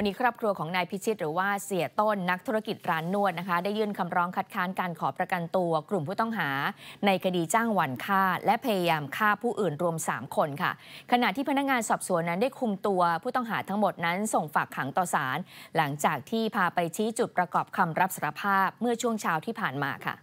วันนี้ครอบครัวของนายพิชิตหรือว่าเสียต้นนักธุรกิจร้านนวดนะคะ ได้ยื่นคำร้องคัดค้านการขอประกันตัว กลุ่มผู้ต้องหาในคดีจ้างหวันฆ่าและพยายามฆ่าผู้อื่นรวม 3 คนค่ะ ขณะที่พนักงานสอบสวนนั้นได้คุมตัวผู้ต้องหาทั้งหมดนั้นส่งฝากขังต่อศาลหลังจากที่พาไปชี้จุดประกอบคำรับสารภาพเมื่อช่วงเช้าที่ผ่านมาค่ะ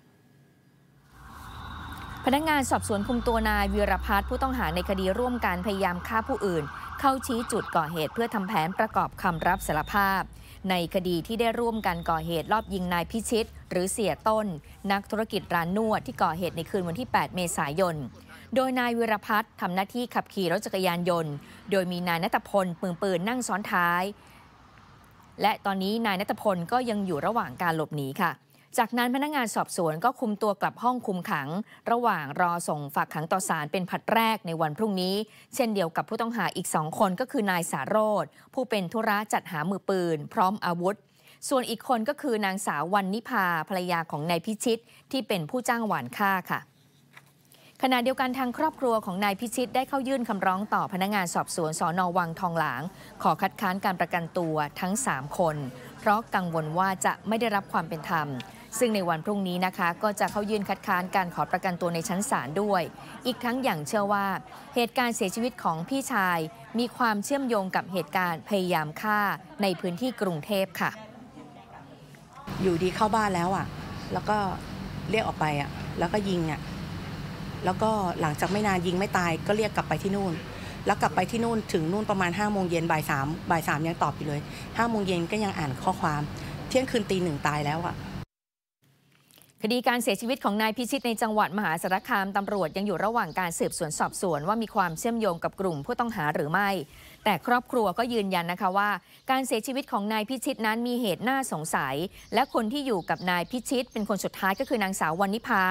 พนักงานสอบสวนคุมตัวนายวีรพัฒน์ผู้ต้องหาในคดีร่วมกันพยายามฆ่าผู้อื่น เข้าชี้จุดก่อเหตุเพื่อทำแผนประกอบคำรับสารภาพ ในคดีที่ได้ร่วมกันก่อเหตุลอบยิงนายพิชิตหรือเสียต้น นักธุรกิจร้านนวดที่ก่อเหตุในคืนวันที่ 8 เมษายนโดยนายวิรพัฒน์ทำหน้าที่ขับขี่รถจักรยานยนต์ โดยมีนายนัตพลปืนปืนนั่งซ้อนท้าย และตอนนี้นายนัตพลก็ยังอยู่ระหว่างการหลบหนีค่ะจากนั้นพนักงานสอบสวนก็คุมตัวกลับห้องคุมขัง ระหว่างรอส่งฝากขังต่อศาลเป็นผัดแรกในวันพรุ่งนี้ เช่นเดียวกับผู้ต้องหาอีกสองคนก็คือนายสาโรธผู้เป็นธุระจัดหามือปืนพร้อมอาวุธส่วนอีกคนก็คือนางสาววันนิพาภรรยาของนายพิชิตที่เป็นผู้จ้างหวานฆ่าค่ะ ขณะเดียวกันทางครอบครัวของนายพิชิตได้เข้ายื่นคำร้องต่อพนักงานสอบสวนสอนอวังทองหลางขอคัดค้านการประกันตัวทั้ง 3 คน เพราะกังวลว่าจะไม่ได้รับความเป็นธรรมซึ่งในวันพรุ่งนี้นะคะก็จะเข้ายื่นคัดค้านการขอประกันตัวในชั้นศาลด้วย อีกทั้งอย่างเชื่อว่าเหตุการณ์เสียชีวิตของพี่ชายมีความเชื่อมโยงกับเหตุการณ์พยายามฆ่าในพื้นที่กรุงเทพค่ะ อยู่ดีเข้าบ้านแล้วอะ่ะแล้วก็เรียกออกไปอะ่ะแล้วก็ยิงอะ่ะแล้วก็หลังจากไม่นานยิงไม่ตายก็เรียกกลับไปที่นู่น แล้วกลับไปที่นู่นถึงนู่นประมาณ5้าโมงเย็นบ่ายสามบ่ายสามยังตอบอยู่เลย5้าโมงเย็นก็ยังอ่านข้อความ เที่ยงคืนตีหนึ่งตายแล้วอะ่ะคดีการเสียชีวิตของนายพิชิตในจังหวัดมหาสารคามตำรวจยังอยู่ระหว่างการสืบสวนสอบสวนว่ามีความเชื่อมโยงกับกลุ่มผู้ต้องหาหรือไม่ แต่ครอบครัวก็ยืนยันนะคะว่า การเสียชีวิตของนายพิชิตนั้นมีเหตุน่าสงสัย และคนที่อยู่กับนายพิชิตเป็นคนสุดท้ายก็คือนางสาววนนิพา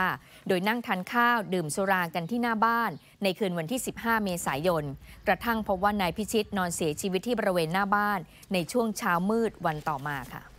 โดยนั่งทานข้าวดื่มสุรากันที่หน้าบ้าน ในคืนวันที่ 15 เมษายน กระทั่งพบว่านายพิชิตนอนเสียชีวิตที่บริเวณหน้าบ้าน ในช่วงเช้ามืดวันต่อมาค่ะ